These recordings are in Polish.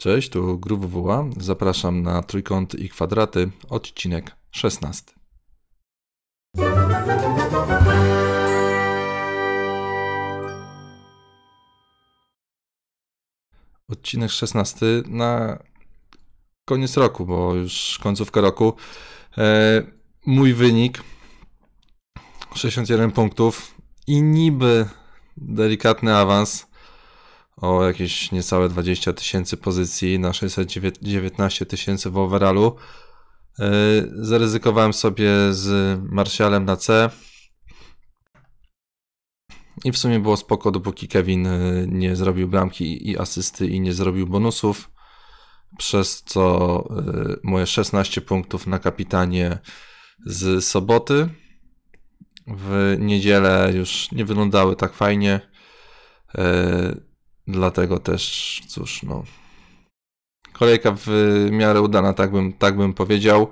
Cześć, tu Grub WWA. Zapraszam na Trójkąty i Kwadraty, odcinek 16. Odcinek 16 na koniec roku, bo już końcówka roku. E, mój wynik 61 punktów i niby delikatny awans o jakieś niecałe 20 tysięcy pozycji na 619 tysięcy w overallu. E, zaryzykowałem sobie z Marsiałem na C. I w sumie było spoko, dopóki Kevin e, nie zrobił bramki i asysty i nie zrobił bonusów, przez co e, moje 16 punktów na kapitanie z soboty w niedzielę już nie wyglądały tak fajnie. Dlatego też, cóż, no. Kolejka w miarę udana, tak bym, tak bym powiedział.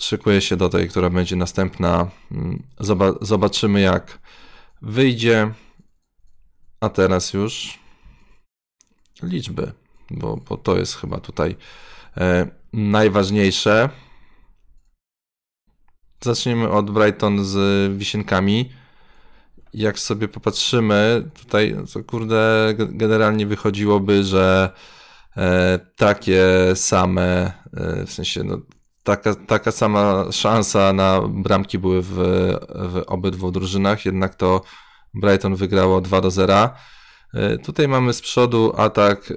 Szykuję się do tej, która będzie następna. Mm, zobaczymy, jak wyjdzie. A teraz już liczby, bo, bo to jest chyba tutaj e, najważniejsze. Zaczniemy od Brighton z Wisienkami jak sobie popatrzymy, tutaj, to kurde, generalnie wychodziłoby, że e, takie same, e, w sensie, no, taka, taka sama szansa na bramki były w, w obydwu drużynach, jednak to Brighton wygrało 2 do 0. E, tutaj mamy z przodu atak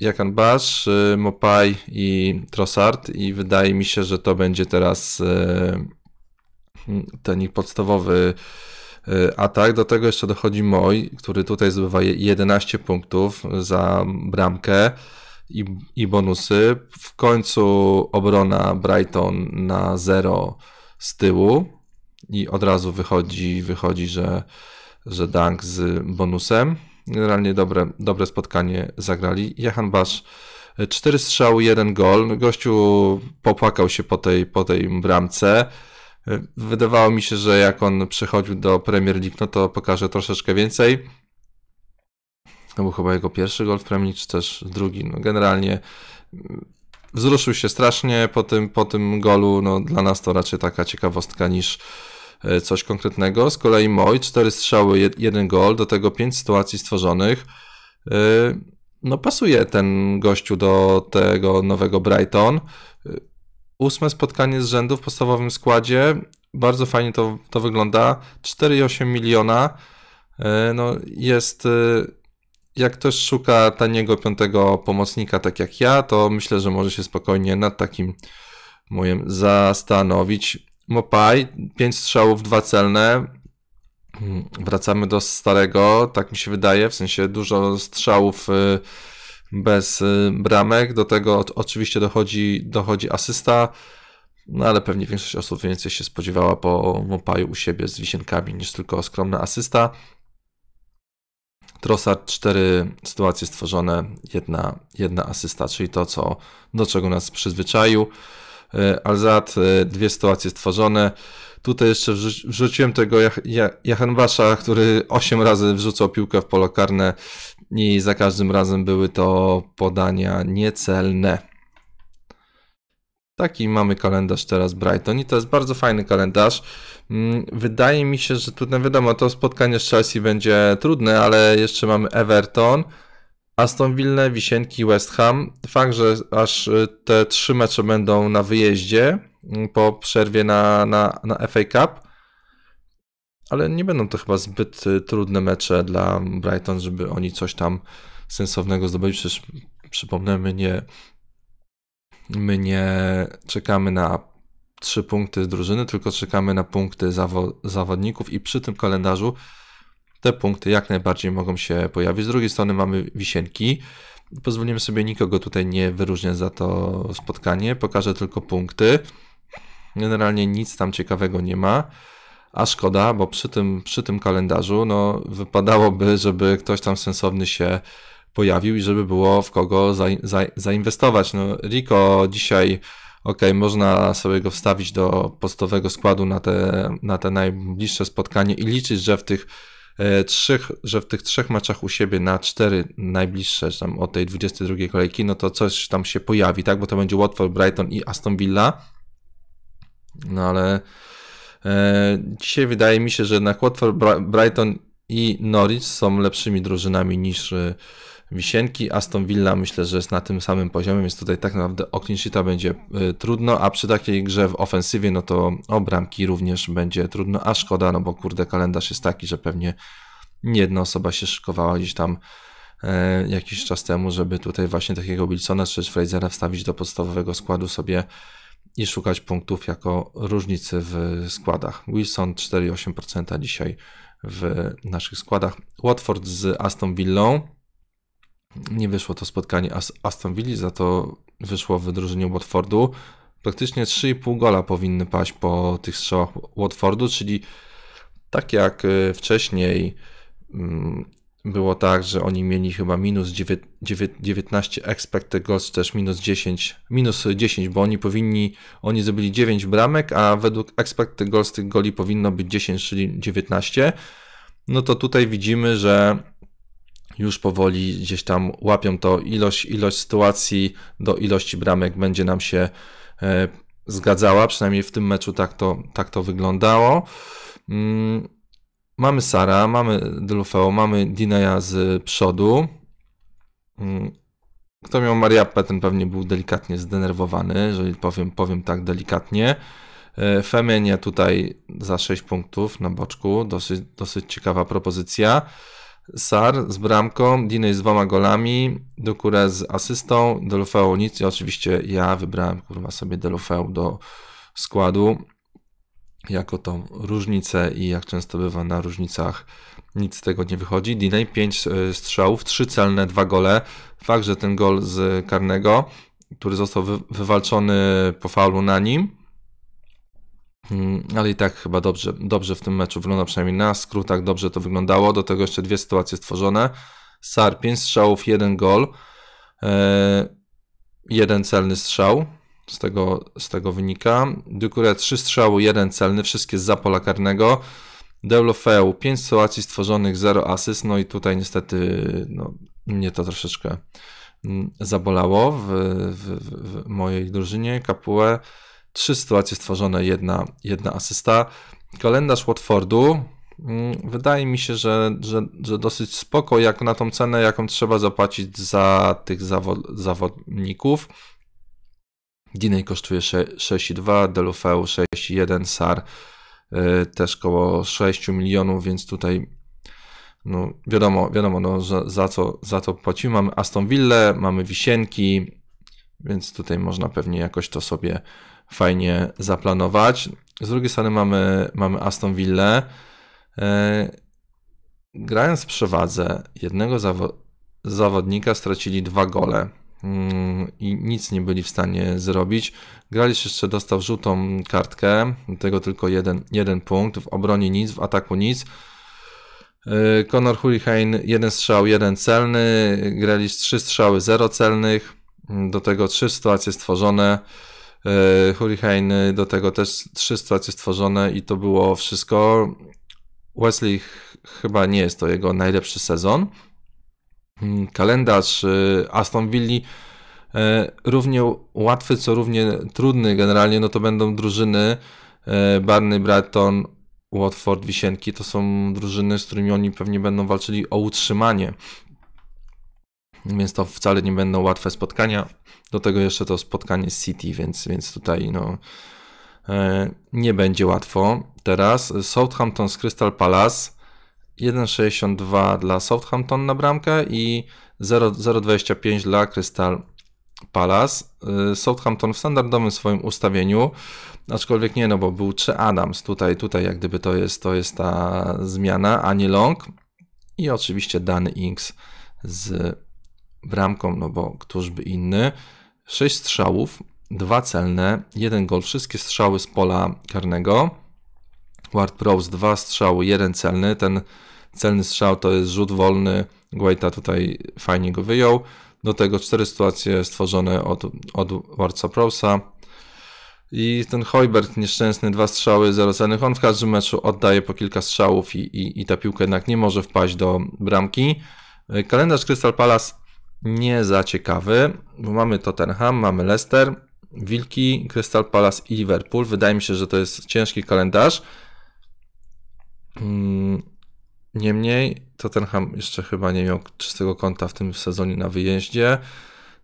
Jakan Basz, e, Mopai i Trossard i wydaje mi się, że to będzie teraz e, ten ich podstawowy Y, a tak do tego jeszcze dochodzi Moj, który tutaj zdobywa 11 punktów za bramkę i, i bonusy. W końcu obrona Brighton na 0 z tyłu i od razu wychodzi, wychodzi że, że Dank z bonusem. Generalnie dobre, dobre spotkanie zagrali. Jehan Basz 4 y, strzały, 1 gol. Gościu popłakał się po tej, po tej bramce. Wydawało mi się, że jak on przychodził do Premier League, no to pokaże troszeczkę więcej. To był chyba jego pierwszy gol w Premier League, czy też drugi. No generalnie mm, wzruszył się strasznie po tym, po tym golu. No dla nas to raczej taka ciekawostka niż e, coś konkretnego. Z kolei Moj, cztery strzały, jeden gol, do tego pięć sytuacji stworzonych. E, no pasuje ten gościu do tego nowego Brighton. E, Ósme spotkanie z rzędu w podstawowym składzie. Bardzo fajnie to, to wygląda. 4,8 miliona. E, no, jest e, jak ktoś szuka taniego piątego pomocnika, tak jak ja, to myślę, że może się spokojnie nad takim moim zastanowić. Mopaj, 5 strzałów, 2 celne. Hmm, wracamy do starego, tak mi się wydaje, w sensie dużo strzałów y, bez y, bramek. Do tego oczywiście dochodzi, dochodzi asysta, no ale pewnie większość osób więcej się spodziewała po Mopaju u siebie z wisienkami niż tylko skromna asysta. Trossard 4 sytuacje stworzone, jedna, jedna asysta, czyli to, co, do czego nas przyzwyczaił. Y, Alzat, y, dwie sytuacje stworzone. Tutaj jeszcze wrzuciłem tego Jachenbasza, który 8 razy wrzucał piłkę w polo karne i za każdym razem były to podania niecelne. Taki mamy kalendarz teraz Brighton i to jest bardzo fajny kalendarz. Mm, wydaje mi się, że tutaj no wiadomo, to spotkanie z Chelsea będzie trudne, ale jeszcze mamy Everton, Aston Villa, Wisienki, West Ham. Fakt, że aż y, te trzy mecze będą na wyjeździe mm, po przerwie na, na, na FA Cup ale nie będą to chyba zbyt y, trudne mecze dla Brighton, żeby oni coś tam sensownego zdobyli. Przecież przypomnę, my nie, my nie czekamy na trzy punkty z drużyny, tylko czekamy na punkty zawo zawodników i przy tym kalendarzu te punkty jak najbardziej mogą się pojawić. Z drugiej strony mamy wisienki. Pozwolimy sobie nikogo tutaj nie wyróżniać za to spotkanie. Pokażę tylko punkty. Generalnie nic tam ciekawego nie ma. A szkoda, bo przy tym, przy tym kalendarzu no, wypadałoby, żeby ktoś tam sensowny się pojawił i żeby było w kogo za, za, zainwestować. No, Rico dzisiaj, ok, można sobie go wstawić do podstawowego składu na te, na te najbliższe spotkanie i liczyć, że w tych e, trzech, że w tych trzech meczach u siebie na cztery najbliższe, tam od tej 22 kolejki, no to coś tam się pojawi, tak? Bo to będzie Watford, Brighton i Aston Villa. No ale E, dzisiaj wydaje mi się, że na Watford, Brighton i Norwich są lepszymi drużynami niż e, Wisienki. Aston Villa myślę, że jest na tym samym poziomie, więc tutaj tak naprawdę o clean będzie e, trudno, a przy takiej grze w ofensywie, no to o bramki również będzie trudno, a szkoda, no bo kurde, kalendarz jest taki, że pewnie nie jedna osoba się szykowała gdzieś tam jakiś czas temu, żeby tutaj właśnie takiego Wilsona czy Frasera wstawić do podstawowego składu sobie i szukać punktów jako różnicy w składach. Wilson 4,8% dzisiaj w naszych składach. Watford z Aston Villą. Nie wyszło to spotkanie Aston Villa, za to wyszło w wydrożeniu Watfordu. Praktycznie 3,5 gola powinny paść po tych strzałach Watfordu, czyli tak jak y, wcześniej mm, było tak, że oni mieli chyba minus 9, 9, 19 expected goals, też minus 10, minus 10, bo oni powinni, oni zrobili 9 bramek, a według expected goals tych goli powinno być 10, czyli 19. No to tutaj widzimy, że już powoli gdzieś tam łapią to ilość, ilość sytuacji do ilości bramek będzie nam się e, zgadzała, przynajmniej w tym meczu tak to, tak to wyglądało. Mm, mamy Sara, mamy Delufeo, mamy Dineya z przodu. Mm. Kto miał Mariappę, ten pewnie był delikatnie zdenerwowany, jeżeli powiem, powiem tak delikatnie. E, Femenia tutaj za 6 punktów na boczku, dosyć, dosyć ciekawa propozycja. Sar z bramką, Dinej z dwoma golami, Dukure z asystą, Delufeu nic i oczywiście ja wybrałem kurwa sobie Delufeu do składu jako tą różnicę i jak często bywa na różnicach nic z tego nie wychodzi. Diney 5 e, strzałów, 3 celne, 2 gole. Fakt, że ten gol z karnego, który został wy wywalczony po faulu na nim, mm, ale i tak chyba dobrze, dobrze w tym meczu wygląda, przynajmniej na skrótach dobrze to wyglądało. Do tego jeszcze dwie sytuacje stworzone. Sar 5 strzałów, 1 gol, 1 e, celny strzał. Z tego, z tego wynika. Dukure 3 strzały, 1 celny, wszystkie za pola karnego. Deulofeu 5 sytuacji stworzonych, 0 asyst. No i tutaj niestety no, mnie to troszeczkę mm, zabolało w, w, w mojej drużynie. Kapułę 3 sytuacje stworzone, 1, 1 asysta. Kalendarz Watfordu. Mm, wydaje mi się, że, że, że dosyć spoko jak na tą cenę, jaką trzeba zapłacić za tych zawod, zawodników. Dinej kosztuje 6,2, Delufeu 6,1, SAR y, też koło 6 milionów, więc tutaj no wiadomo, wiadomo no, za, za, co, za to płacimy. Mamy Aston Villa, mamy Wisienki, więc tutaj można pewnie jakoś to sobie fajnie zaplanować. Z drugiej strony mamy, mamy Aston Villa. Y, grając w przewadze jednego zawo zawodnika stracili dwa gole. Mm, i nic nie byli w stanie zrobić. Gralisz jeszcze dostał żółtą kartkę, tego tylko jeden, jeden punkt, w obronie nic, w ataku nic. Yy, Conor Hurricane jeden strzał, jeden celny, Gralisz trzy strzały, zero celnych, mm, do tego trzy sytuacje stworzone. Yy, Hurricane do tego też trzy sytuacje stworzone i to było wszystko. Wesley chyba nie jest to jego najlepszy sezon, Hmm, kalendarz y, Aston Villa y, równie łatwy, co równie trudny generalnie, no to będą drużyny y, Barney, Brighton, Watford, Wisienki. To są drużyny, z którymi oni pewnie będą walczyli o utrzymanie. Więc to wcale nie będą łatwe spotkania. Do tego jeszcze to spotkanie z City, więc, więc tutaj no, nie będzie łatwo. Teraz Southampton z Crystal Palace. 1,62 dla Southampton na bramkę i 0,25 dla Crystal Palace. Y, Southampton w standardowym swoim ustawieniu, aczkolwiek nie, no bo był 3 Adams, tutaj, tutaj jak gdyby to jest, to jest ta zmiana, a nie Long i oczywiście Dany Inks z bramką, no bo któż by inny. 6 strzałów, 2 celne, 1 gol, wszystkie strzały z pola karnego. Ward Prowse dwa strzały, jeden celny. Ten celny strzał to jest rzut wolny. Guaita tutaj fajnie go wyjął. Do tego cztery sytuacje stworzone od, od Warca I ten Hojberg nieszczęsny, dwa strzały, zero celnych. On w każdym meczu oddaje po kilka strzałów i, i, i ta piłka jednak nie może wpaść do bramki. Kalendarz Crystal Palace nie za ciekawy, bo mamy Tottenham, mamy Leicester, Wilki, Crystal Palace i Liverpool. Wydaje mi się, że to jest ciężki kalendarz. Mm, niemniej Tottenham jeszcze chyba nie miał czystego konta w tym sezonie na wyjeździe.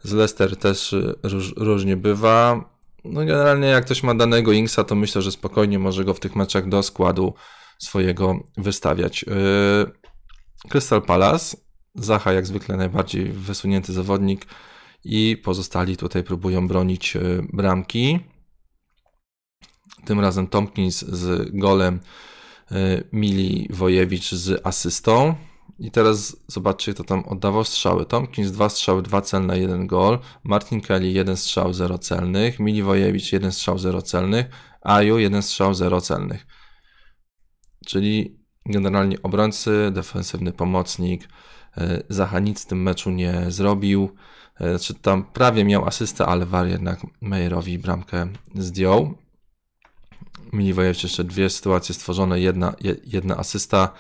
Z Leicester też y, róż, różnie bywa. No generalnie jak ktoś ma danego Inksa, to myślę, że spokojnie może go w tych meczach do składu swojego wystawiać. Y, Crystal Palace, Zaha jak zwykle najbardziej wysunięty zawodnik i pozostali tutaj próbują bronić y, bramki. Tym razem Tompkins z golem Y, Mili Wojewicz z asystą. I teraz zobaczcie, kto tam oddawał strzały. Tomkins 2 strzały, 2 celne, 1 gol. Martin Kelly 1 strzał, 0 celnych. Mili Wojewicz 1 strzał, 0 celnych. Aju 1 strzał, 0 celnych. Czyli generalnie obrońcy, defensywny pomocnik. Y, Zaha nic w tym meczu nie zrobił. Y, znaczy tam prawie miał asystę, ale War jednak Meyerowi bramkę zdjął. Miliwojewicz jeszcze dwie sytuacje stworzone, jedna, jedna asysta.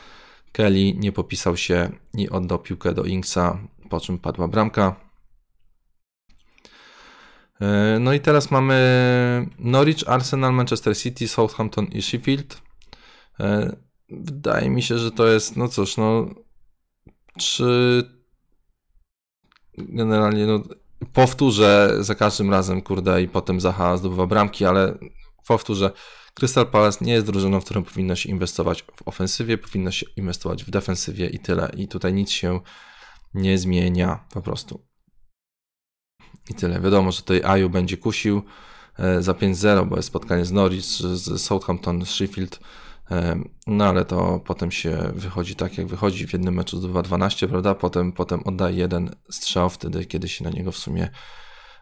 Kelly nie popisał się i oddał piłkę do Inksa, po czym padła bramka. E, no i teraz mamy Norwich, Arsenal, Manchester City, Southampton i Sheffield. E, wydaje mi się, że to jest, no cóż, no czy generalnie, no powtórzę za każdym razem, kurde, i potem Zaha zdobywa bramki, ale powtórzę, Crystal Palace nie jest drużyną, w którą powinno się inwestować w ofensywie, powinno się inwestować w defensywie i tyle. I tutaj nic się nie zmienia po prostu. I tyle. Wiadomo, że tutaj Aju będzie kusił e, za 5-0, bo jest spotkanie z Norwich, z Southampton, z Sheffield. E, no ale to potem się wychodzi tak, jak wychodzi. W jednym meczu z 2 12, prawda? Potem, potem oddaje jeden strzał wtedy, kiedy się na niego w sumie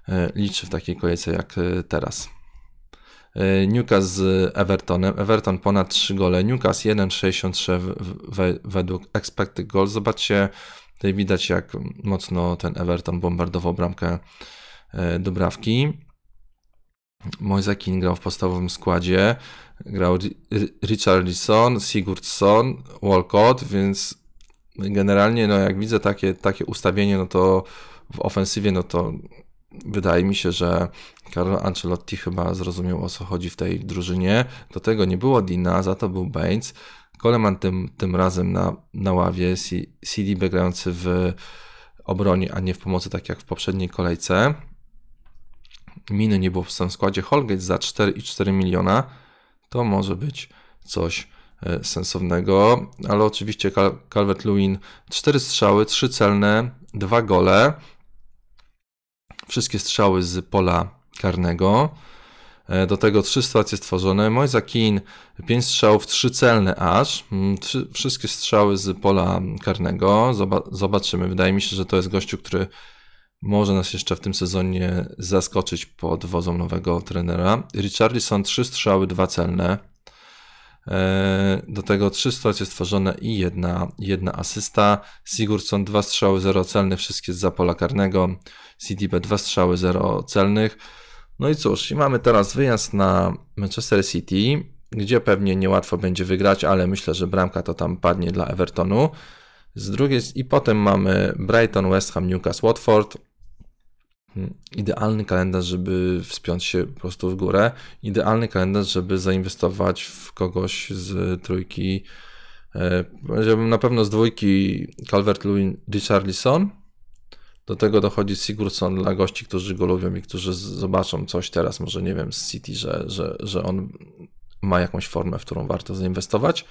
e, liczy w takiej kolejce jak teraz. E, Newcastle z Evertonem. Everton ponad 3 gole, Newcastle 1,63 według expected goal. Zobaczcie, tutaj widać jak mocno ten Everton bombardował bramkę e, Dubrawki. Moise King grał w podstawowym składzie. Grał Richardson, Sigurdsson, Walcott, więc generalnie no jak widzę takie, takie ustawienie, no to w ofensywie, no to wydaje mi się, że Carlo Ancelotti chyba zrozumiał o co chodzi w tej drużynie. Do tego nie było Dina, za to był Baines. Coleman tym, tym razem na, na ławie, CD grający w obronie, a nie w pomocy, tak jak w poprzedniej kolejce. Miny nie było w tym składzie. Holgate za 4,4 miliona to może być coś e, sensownego, ale oczywiście Calvert-Lewin 4 strzały, 3 celne, 2 gole wszystkie strzały z pola karnego. E, do tego trzy sytuacje stworzone. Moisa Keane pięć strzałów, trzy celne aż. Mm, trzy, wszystkie strzały z pola karnego. Zobaczymy. Wydaje mi się, że to jest gościu, który może nas jeszcze w tym sezonie zaskoczyć pod wodzą nowego trenera. są trzy strzały, dwa celne. E, do tego 3 sytuacje stworzone i jedna, jedna asysta. Sigurdsson dwa strzały, zero celnych, wszystkie z pola karnego. CDB dwa strzały, zero celnych. No i cóż, i mamy teraz wyjazd na Manchester City, gdzie pewnie niełatwo będzie wygrać, ale myślę, że bramka to tam padnie dla Evertonu. Z drugiej i potem mamy Brighton, West Ham, Newcastle, Watford. Hmm. Idealny kalendarz, żeby wspiąć się po prostu w górę. Idealny kalendarz, żeby zainwestować w kogoś z trójki. E, powiedziałbym na pewno z dwójki Calvert-Lewin Richardson Do tego dochodzi Sigurdsson dla gości, którzy go lubią i którzy zobaczą coś teraz, może nie wiem, z City, że, że, że on ma jakąś formę, w którą warto zainwestować.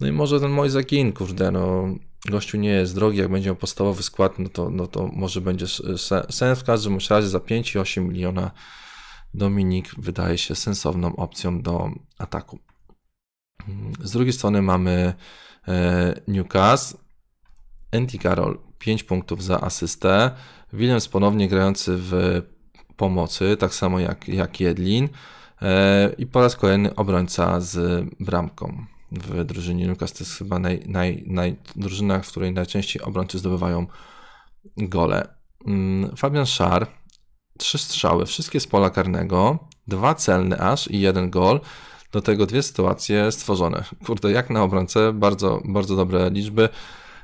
No i może ten Moise Keane, kurde, no gościu nie jest drogi, jak będzie miał podstawowy skład, no to, no to może będzie sens. W każdym razie za 5,8 miliona Dominik wydaje się sensowną opcją do ataku. Z drugiej strony mamy e, Newcastle, Andy Carroll 5 punktów za asystę, Williams ponownie grający w pomocy, tak samo jak, jak Jedlin e, i po raz kolejny obrońca z bramką w drużynie to jest chyba naj, naj, naj, drużyna, w której najczęściej obrońcy zdobywają gole. Mm, Fabian Szar, trzy strzały, wszystkie z pola karnego, dwa celne aż i jeden gol. Do tego dwie sytuacje stworzone. Kurde, jak na obrońcę, bardzo, bardzo dobre liczby.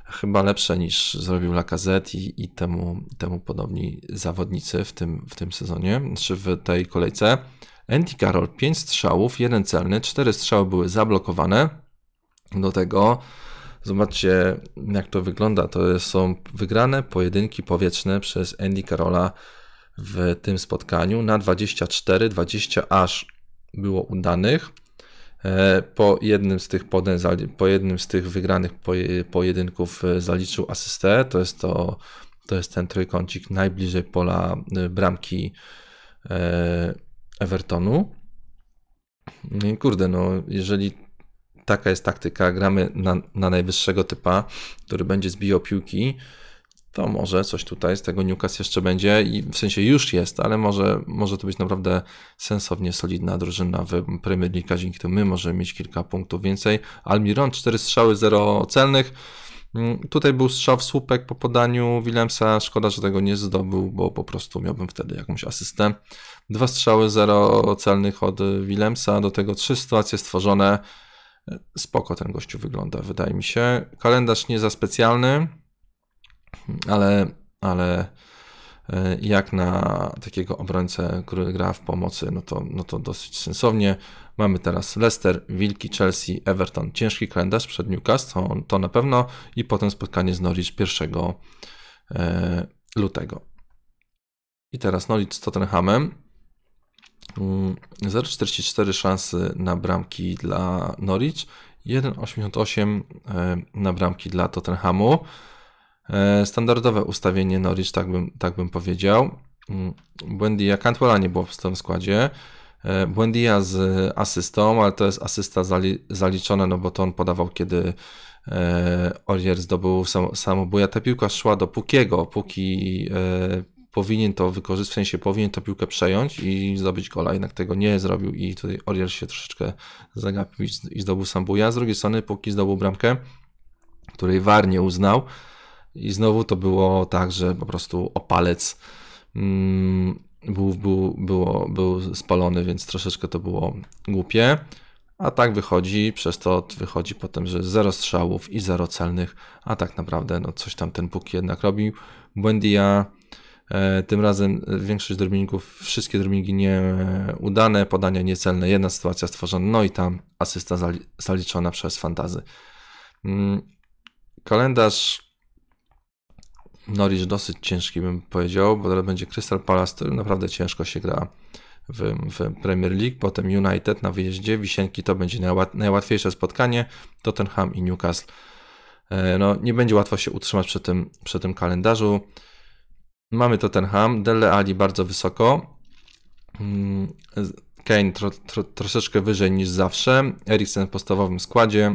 Chyba lepsze niż zrobił Lacazette i, i temu, temu podobni zawodnicy w tym, w tym sezonie, czy w tej kolejce. Andy Carroll 5 strzałów, jeden celny, 4 strzały były zablokowane. Do tego zobaczcie, jak to wygląda. To są wygrane pojedynki powietrzne przez Andy Carrolla w tym spotkaniu na 24, 20 aż było udanych. E, po jednym z tych, podań, po jednym z tych wygranych pojedynków e, zaliczył asystę. To jest, to, to jest ten trójkącik najbliżej pola e, bramki Evertonu. No I kurde, no jeżeli taka jest taktyka, gramy na, na najwyższego typa, który będzie zbijał piłki, to może coś tutaj z tego Newcastle jeszcze będzie i w sensie już jest, ale może, może to być naprawdę sensownie solidna drużyna w Premier League, dzięki temu my możemy mieć kilka punktów więcej. Almiron, 4 strzały, 0 celnych Mm, tutaj był strzał w słupek po podaniu Willemsa. Szkoda, że tego nie zdobył, bo po prostu miałbym wtedy jakąś asystę. Dwa strzały, zero celnych od Willemsa. Do tego trzy sytuacje stworzone. Spoko ten gościu wygląda, wydaje mi się. Kalendarz nie za specjalny, ale, ale e, jak na takiego obrońcę, który gra w pomocy, no to, no to dosyć sensownie. Mamy teraz Leicester, Wilki, Chelsea, Everton. Ciężki kalendarz przed Newcastle, to, na pewno. I potem spotkanie z Norwich 1 e, lutego. I teraz Norwich z Tottenhamem. 0,44 mm, szansy na bramki dla Norwich, 1,88 e, na bramki dla Tottenhamu. E, standardowe ustawienie Norwich, tak bym, tak bym powiedział. Mm, Błędy Cantwella nie było w tym składzie. E, Błędia z asystą, ale to jest asysta zali zaliczona, no bo to on podawał, kiedy e, Olier zdobył sam, Ta piłka szła do Pukiego, Puki e, powinien to wykorzystać, w sensie powinien tę piłkę przejąć i zdobyć gola, jednak tego nie zrobił i tutaj Oriel się troszeczkę zagapił i zdobył samobuja. Z drugiej strony Puki zdobył bramkę, której War nie uznał i znowu to było tak, że po prostu opalec mm, był, był, było, był spalony, więc troszeczkę to było głupie. A tak wychodzi, przez to wychodzi potem, że zero strzałów i zero celnych, a tak naprawdę no coś tam ten Puk jednak robił. Buendia e, tym razem e, większość drobników, wszystkie drobniki nieudane, e, podania niecelne, jedna sytuacja stworzona, no i tam asysta zaliczona przez fantazy. Mm, kalendarz Norwich dosyć ciężki bym powiedział, bo teraz będzie Crystal Palace, który naprawdę ciężko się gra w, w Premier League, potem United na wyjeździe, Wisienki to będzie najłat, najłatwiejsze spotkanie, Tottenham i Newcastle. E, no, nie będzie łatwo się utrzymać przy tym, przy tym kalendarzu. Mamy Tottenham, Dele Ali bardzo wysoko, mm, Kane tro, tro, troszeczkę wyżej niż zawsze, Eriksen w podstawowym składzie,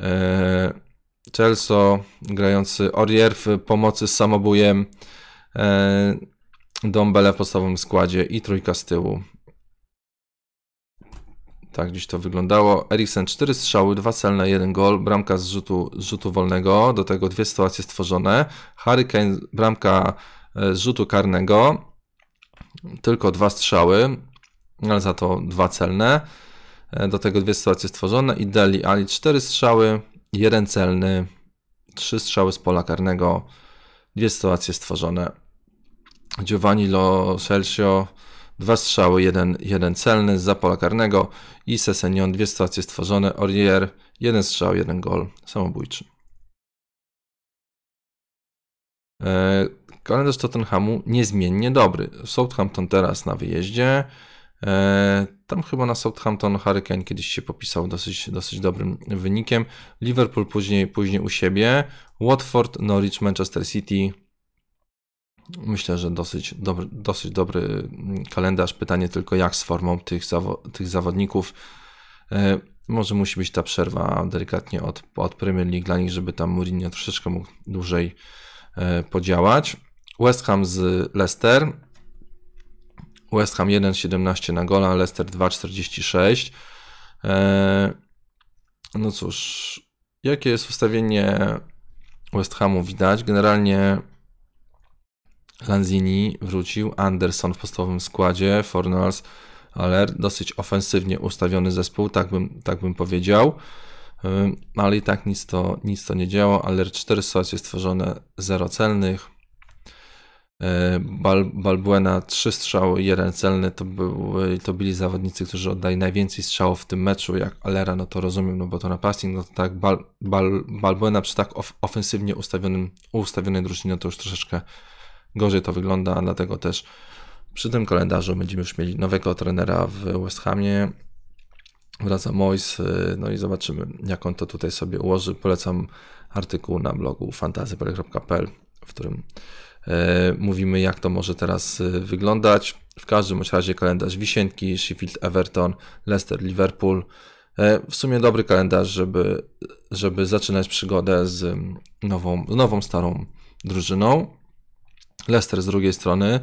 e, Celso grający Orier w pomocy z samobujem, e, Dombele w podstawowym składzie i trójka z tyłu. Tak gdzieś to wyglądało. Eriksen 4 strzały, 2 celne, 1 gol, bramka z rzutu, z rzutu wolnego, do tego dwie sytuacje stworzone. Hurricane bramka e, z rzutu karnego, tylko dwa strzały, ale za to dwa celne. E, do tego dwie sytuacje stworzone i Deli Ali 4 strzały, jeden celny, trzy strzały z pola karnego, dwie sytuacje stworzone. Giovanni Lo Celcio, dwa strzały, jeden, jeden celny z pola karnego i Sesenion, dwie sytuacje stworzone. Orier, jeden strzał, jeden gol samobójczy. E, kalendarz Tottenhamu niezmiennie dobry. Southampton teraz na wyjeździe. E, tam chyba na Southampton Hurricane kiedyś się popisał dosyć, dosyć dobrym wynikiem. Liverpool później, później u siebie. Watford, Norwich, Manchester City. Myślę, że dosyć dobry, dosyć dobry kalendarz. Pytanie tylko jak z formą tych, zawo tych zawodników. E, może musi być ta przerwa delikatnie od, od Premier League dla nich, żeby tam Mourinho troszeczkę mógł dłużej e, podziałać. West Ham z Leicester, West Ham 1,17 na gola, Leicester 2,46. E, no cóż, jakie jest ustawienie West Hamu widać? Generalnie Lanzini wrócił, Anderson w podstawowym składzie, Fornals, Aller, dosyć ofensywnie ustawiony zespół, tak bym, tak bym powiedział. E, no ale i tak nic to, nic to nie działo. Aller 4 sytuacje stworzone, 0 celnych. E, Bal, Balbuena trzy strzały, jeden celny, to, były, to byli zawodnicy, którzy oddali najwięcej strzałów w tym meczu, jak Alera, no to rozumiem, no bo to na passing, no to tak Bal, Bal, Balbuena przy tak of, ofensywnie ustawionym, ustawionej drużynie, no to już troszeczkę gorzej to wygląda, dlatego też przy tym kalendarzu będziemy już mieli nowego trenera w West Hamie, wraca Mois, e, no i zobaczymy, jak on to tutaj sobie ułoży. Polecam artykuł na blogu fantazypel.pl, w którym E, mówimy, jak to może teraz e, wyglądać. W każdym razie kalendarz Wisienki, Sheffield, Everton, Leicester, Liverpool. E, w sumie dobry kalendarz, żeby, żeby zaczynać przygodę z mm, nową, nową, starą drużyną. Leicester z drugiej strony.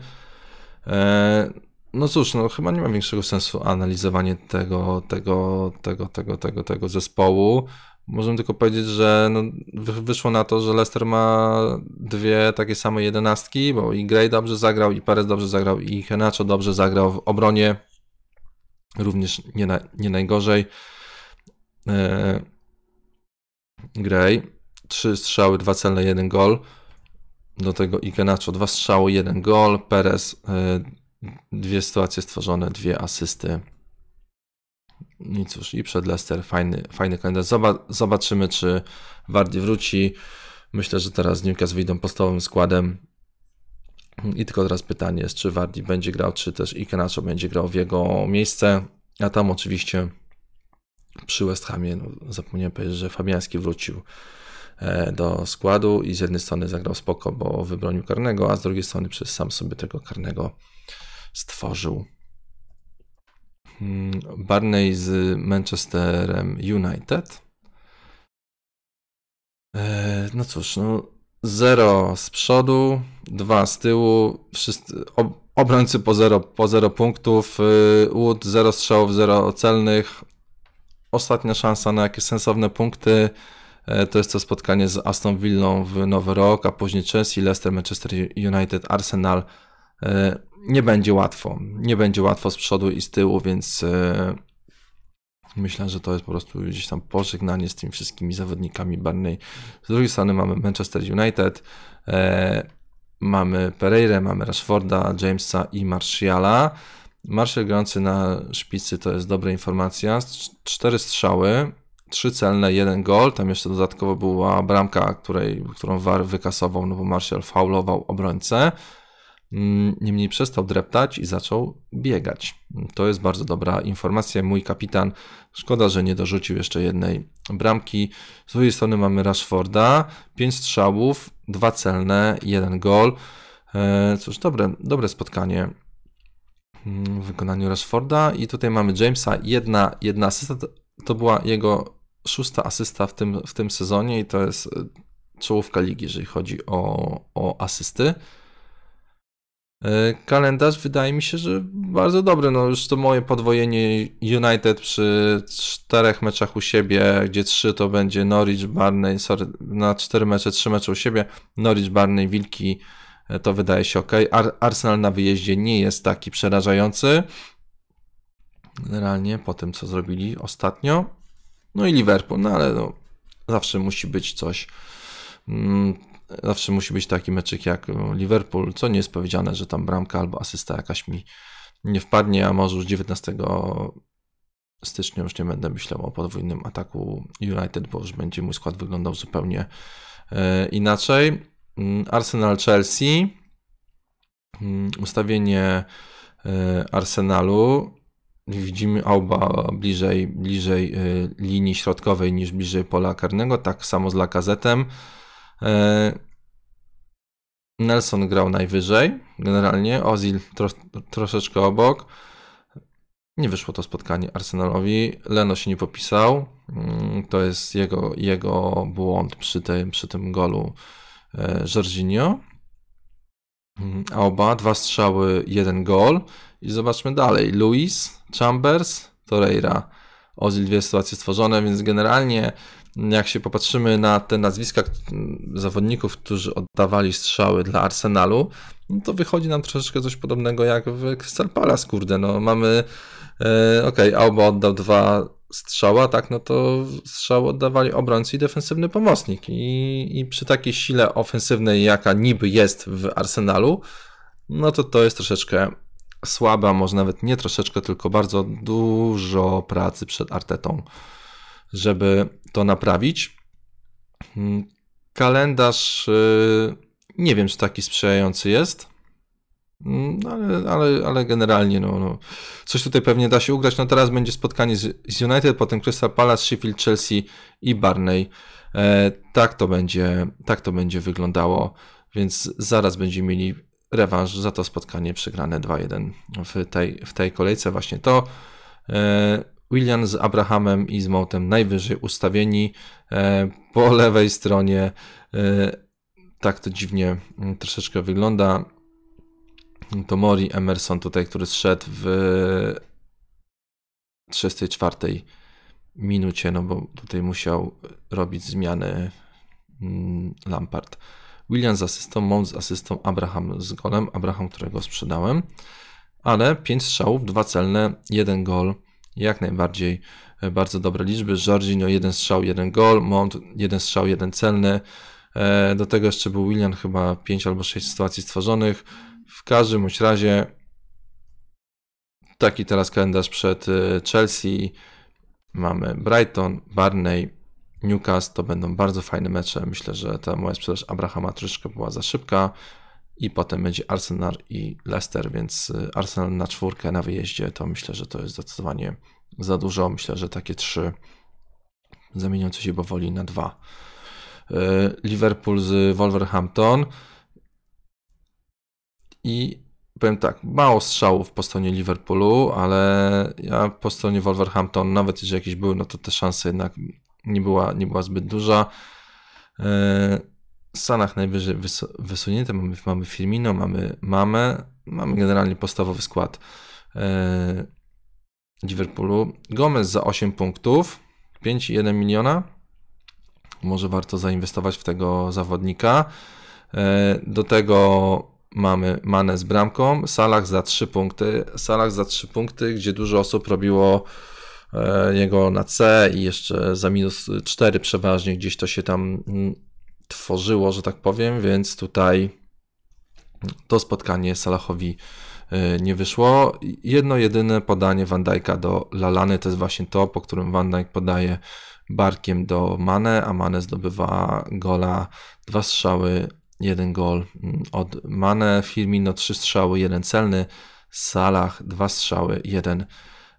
No cóż, no chyba nie ma większego sensu analizowanie tego, tego, tego, tego, tego, tego zespołu. Możemy tylko powiedzieć, że no, wyszło na to, że Leicester ma dwie takie same jedenastki, bo i Gray dobrze zagrał, i Perez dobrze zagrał, i Henacho dobrze zagrał w obronie. Również nie, na, nie najgorzej. E, Gray, trzy strzały, dwa celne, jeden gol. Do tego Ikenacho, dwa strzały, jeden gol. Perez, e, dwie sytuacje stworzone, dwie asysty. No I cóż, i przed Leicester fajny, fajny kalendarz. Zobaczymy, czy Wardy wróci. Myślę, że teraz Newcastle wyjdą podstawowym składem. I tylko teraz pytanie jest, czy Wardy będzie grał, czy też Ikenacho będzie grał w jego miejsce. A tam oczywiście przy West Hamie, no, zapomniałem powiedzieć, że Fabiański wrócił e, do składu i z jednej strony zagrał spoko, bo wybronił karnego, a z drugiej strony przez sam sobie tego karnego stworzył. Hmm, Barney z Manchesterem United. E, no cóż, no, zero z przodu, dwa z tyłu, wszyscy, ob, obrońcy po zero, po zero punktów, łód, y, zero strzałów, zero celnych. Ostatnia szansa na jakieś sensowne punkty e, to jest to spotkanie z Aston Villą w Nowy Rok, a później Chelsea, Leicester, Manchester United, Arsenal. E, nie będzie łatwo. Nie będzie łatwo z przodu i z tyłu, więc e, myślę, że to jest po prostu gdzieś tam pożegnanie z tymi wszystkimi zawodnikami Barney. Z drugiej strony mamy Manchester United, e, mamy Pereira, mamy Rashforda, Jamesa i Martiala. Martial grający na szpicy to jest dobra informacja. Cztery strzały, trzy celne, jeden gol. Tam jeszcze dodatkowo była bramka, której, którą War wykasował, no bo Martial faulował obrońcę. Mm, niemniej przestał dreptać i zaczął biegać. To jest bardzo dobra informacja. Mój kapitan, szkoda, że nie dorzucił jeszcze jednej bramki. Z drugiej strony mamy Rashforda, 5 strzałów, 2 celne, 1 gol. E, cóż, dobre, dobre spotkanie mm, w wykonaniu Rashforda. I tutaj mamy Jamesa, jedna, jedna asysta. To była jego szósta asysta w tym, w tym sezonie i to jest e, czołówka ligi, jeżeli chodzi o, o asysty. E, kalendarz wydaje mi się, że bardzo dobry. No już to moje podwojenie United przy czterech meczach u siebie, gdzie trzy to będzie Norwich, Barney, sorry, na cztery mecze, trzy mecze u siebie, Norwich, Barney, Wilki, e, to wydaje się ok. Ar Arsenal na wyjeździe nie jest taki przerażający. Generalnie po tym, co zrobili ostatnio. No i Liverpool, no ale no, zawsze musi być coś. Mm, zawsze musi być taki meczyk jak e, Liverpool, co nie jest powiedziane, że tam bramka albo asysta jakaś mi nie wpadnie, a może już 19 stycznia już nie będę myślał o podwójnym ataku United, bo już będzie mój skład wyglądał zupełnie e, inaczej. Mm, Arsenal-Chelsea, mm, ustawienie e, Arsenalu, widzimy Auba bliżej, bliżej linii środkowej niż bliżej pola karnego, tak samo z Lakazetem. E, Nelson grał najwyżej, generalnie. Ozil tro, troszeczkę obok. Nie wyszło to spotkanie Arsenalowi. Leno się nie popisał. Mm, to jest jego, jego błąd przy tym, przy tym golu e, Jorginho. Mm, a oba, dwa strzały, jeden gol. I zobaczmy dalej. Luis, Chambers, Torreira. Ozil dwie sytuacje stworzone, więc generalnie jak się popatrzymy na te nazwiska zawodników, którzy oddawali strzały dla Arsenalu, no to wychodzi nam troszeczkę coś podobnego jak w Crystal Palace, kurde, no mamy e, okej, okay, Alba oddał dwa strzała, tak, no to strzał oddawali obrońcy i defensywny pomocnik I, i przy takiej sile ofensywnej, jaka niby jest w Arsenalu, no to to jest troszeczkę słaba, może nawet nie troszeczkę, tylko bardzo dużo pracy przed Artetą żeby to naprawić. Hmm, kalendarz y, nie wiem, czy taki sprzyjający jest, hmm, no, ale, ale, ale generalnie no, no, coś tutaj pewnie da się ugrać. No teraz będzie spotkanie z, z United, potem Crystal Palace, Sheffield, Chelsea i Barney. E, tak, to będzie, tak to będzie wyglądało, więc zaraz będziemy mieli rewanż za to spotkanie przegrane 2-1 w tej, w tej kolejce. Właśnie to. E, William z Abrahamem i z Mautem najwyżej ustawieni e, po lewej stronie. E, tak to dziwnie mm, troszeczkę wygląda. To Mori Emerson tutaj, który zszedł w 34 minucie, no bo tutaj musiał robić zmiany mm, Lampard. William z asystą, Mount z asystą, Abraham z golem, Abraham, którego sprzedałem, ale 5 strzałów, 2 celne, 1 gol, jak najbardziej e, bardzo dobre liczby. Jorginho jeden strzał, jeden gol, Mont jeden strzał, jeden celny. E, do tego jeszcze był William chyba 5 albo 6 sytuacji stworzonych. W każdym razie taki teraz kalendarz przed e, Chelsea. Mamy Brighton, Barney, Newcastle. To będą bardzo fajne mecze. Myślę, że ta moja sprzedaż Abrahama troszeczkę była za szybka i potem będzie Arsenal i Leicester, więc y, Arsenal na czwórkę na wyjeździe to myślę, że to jest zdecydowanie za dużo. Myślę, że takie trzy zamieniające się powoli na dwa. Y, Liverpool z Wolverhampton i powiem tak, mało strzałów po stronie Liverpoolu, ale ja po stronie Wolverhampton, nawet jeżeli jakieś były, no to te szanse jednak nie była, nie była zbyt duża. Y, Sanach najwyżej wysunięte, mamy, mamy Firmino, mamy Mamę, mamy generalnie podstawowy skład yy, Liverpoolu. Gomez za 8 punktów, 5,1 miliona. Może warto zainwestować w tego zawodnika. Yy, do tego mamy Mane z bramką, Salah za 3 punkty. Salah za 3 punkty, gdzie dużo osób robiło e, jego na C i jeszcze za minus 4 przeważnie gdzieś to się tam mm, tworzyło, że tak powiem, więc tutaj to spotkanie Salachowi y, nie wyszło. Jedno jedyne podanie Van Dijk'a do Lalany to jest właśnie to, po którym Van Dijk podaje barkiem do Mane, a Mane zdobywa gola, dwa strzały, jeden gol mm, od Mane, Firmino trzy strzały, jeden celny, Salah dwa strzały, jeden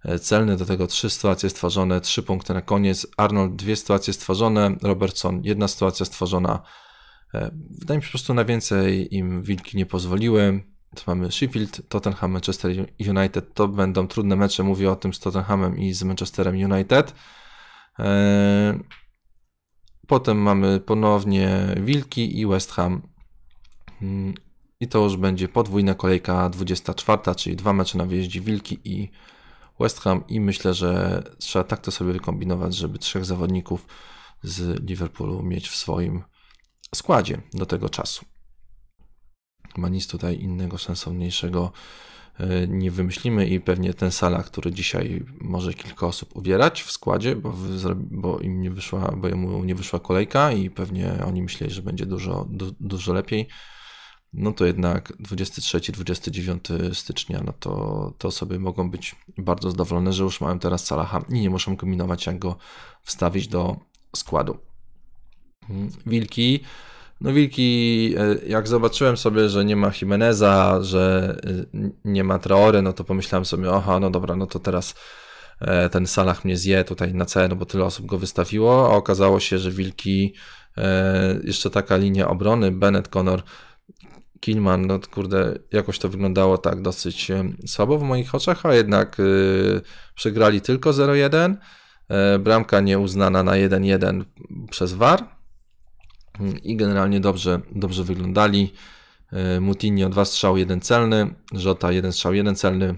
E, celny, do tego trzy sytuacje stworzone, trzy punkty na koniec. Arnold dwie sytuacje stworzone, Robertson jedna sytuacja stworzona. E, wydaje mi się po prostu na więcej im wilki nie pozwoliły. To mamy Sheffield, Tottenham, Manchester United. To będą trudne mecze, mówię o tym z Tottenhamem i z Manchesterem United. E, potem mamy ponownie Wilki i West Ham. Hmm, I to już będzie podwójna kolejka 24, czyli dwa mecze na wyjeździe Wilki i West Ham i myślę, że trzeba tak to sobie wykombinować, żeby trzech zawodników z Liverpoolu mieć w swoim składzie do tego czasu. Ma nic tutaj innego sensowniejszego e, nie wymyślimy i pewnie ten sala, który dzisiaj może kilka osób uwierać w składzie, bo, bo im nie wyszła, bo jemu nie wyszła kolejka i pewnie oni myśleli, że będzie dużo, du dużo lepiej no to jednak 23-29 stycznia, no to te osoby mogą być bardzo zadowolone, że już mają teraz Salaha i nie muszą kombinować, jak go wstawić do składu. Mm, Wilki. No Wilki, e, jak zobaczyłem sobie, że nie ma Jimeneza, że e, nie ma Traory, no to pomyślałem sobie, oha, no dobra, no to teraz e, ten Salah mnie zje tutaj na C, no bo tyle osób go wystawiło, a okazało się, że Wilki, jeszcze taka linia obrony, Bennett, Connor, Kilman, no kurde, jakoś to wyglądało tak dosyć e, słabo w moich oczach, a jednak yy, przegrali tylko 0-1. Yy, e, bramka nieuznana na 1-1 przez VAR yy, mm, i generalnie dobrze, dobrze wyglądali. Yy, Mutinio 2 strzał, 1 celny, Żota 1 strzał, 1 celny.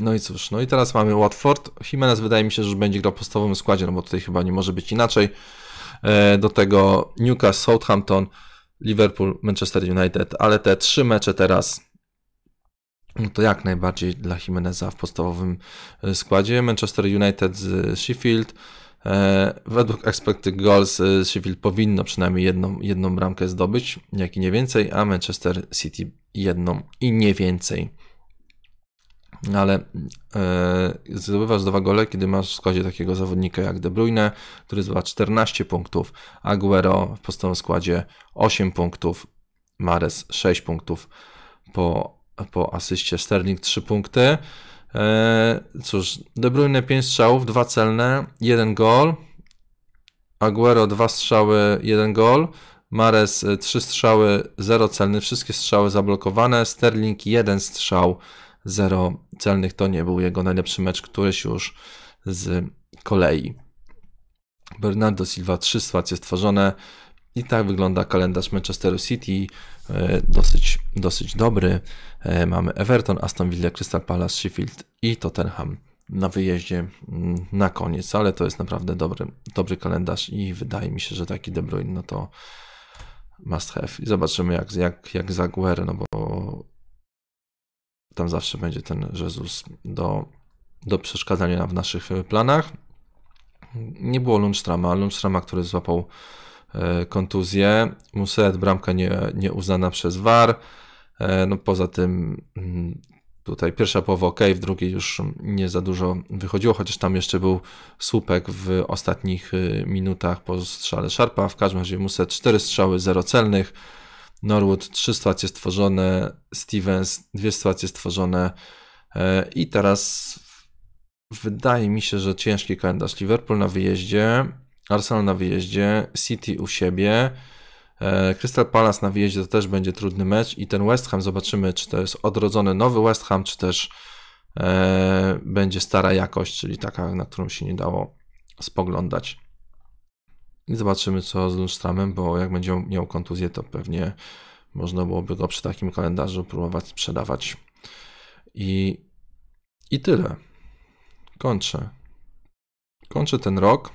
No i cóż, no i teraz mamy Watford. Jimenez wydaje mi się, że już będzie grał w podstawowym składzie, no bo tutaj chyba nie może być inaczej. Do tego Newcastle, Southampton, Liverpool, Manchester United, ale te trzy mecze teraz no to jak najbardziej dla Jimeneza w podstawowym e, składzie. Manchester United z Sheffield. E, według expected goals e, Sheffield powinno przynajmniej jedną, jedną bramkę zdobyć, jak i nie więcej, a Manchester City jedną i nie więcej. No ale yy, zdobywasz dwa gole, kiedy masz w składzie takiego zawodnika jak De Bruyne, który zdobywa 14 punktów, Aguero w podstawowym składzie 8 punktów, Mares 6 punktów po, po asyście, Sterling 3 punkty. Yy, cóż, De Bruyne 5 strzałów, 2 celne, 1 gol, Aguero 2 strzały, 1 gol, Mares 3 e, strzały, 0 celny, wszystkie strzały zablokowane, Sterling 1 strzał, Zero celnych to nie był jego najlepszy mecz, któryś już z kolei. Bernardo Silva, trzy sytuacje stworzone. I tak wygląda kalendarz Manchesteru City. E, dosyć, dosyć dobry. E, mamy Everton, Aston Villa, Crystal Palace, Sheffield i Tottenham na wyjeździe mm, na koniec, ale to jest naprawdę dobry, dobry kalendarz i wydaje mi się, że taki De Bruyne no to must have. I zobaczymy jak, jak, jak Zaguer, no bo tam zawsze będzie ten Jezus do, do przeszkadzania w naszych e, planach. Nie było Lundstrama, Lundstrama, który złapał e, kontuzję. Muset, bramka nie, nie uznana przez VAR. E, no poza tym mm, tutaj pierwsza połowa ok, w drugiej już nie za dużo wychodziło, chociaż tam jeszcze był słupek w ostatnich minutach po strzale Szarpa. W każdym razie Muset 4 strzały, 0 celnych. Norwood trzy sytuacje stworzone, Stevens dwie sytuacje stworzone e, i teraz wydaje mi się, że ciężki kalendarz Liverpool na wyjeździe, Arsenal na wyjeździe, City u siebie, e, Crystal Palace na wyjeździe to też będzie trudny mecz i ten West Ham zobaczymy, czy to jest odrodzony nowy West Ham, czy też e, będzie stara jakość, czyli taka, na którą się nie dało spoglądać. Zobaczymy, co z Lundströmem, bo jak będzie miał kontuzję, to pewnie można byłoby go przy takim kalendarzu próbować sprzedawać. I, i tyle. Kończę. Kończę ten rok.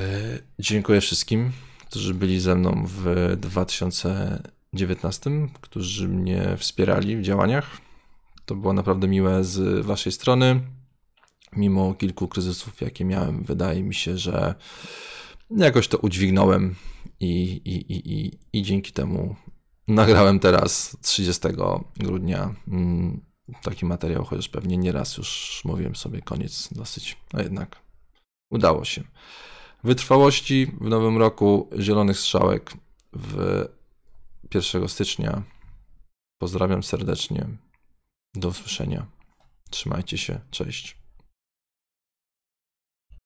E, dziękuję wszystkim, którzy byli ze mną w 2019, którzy mnie wspierali w działaniach. To było naprawdę miłe z Waszej strony mimo kilku kryzysów, jakie miałem, wydaje mi się, że jakoś to udźwignąłem i, i, i, i, i dzięki temu nagrałem teraz 30 grudnia mm, taki materiał, chociaż pewnie nieraz już mówiłem sobie koniec dosyć, a jednak udało się. Wytrwałości w nowym roku Zielonych Strzałek w 1 stycznia. Pozdrawiam serdecznie. Do usłyszenia. Trzymajcie się. Cześć.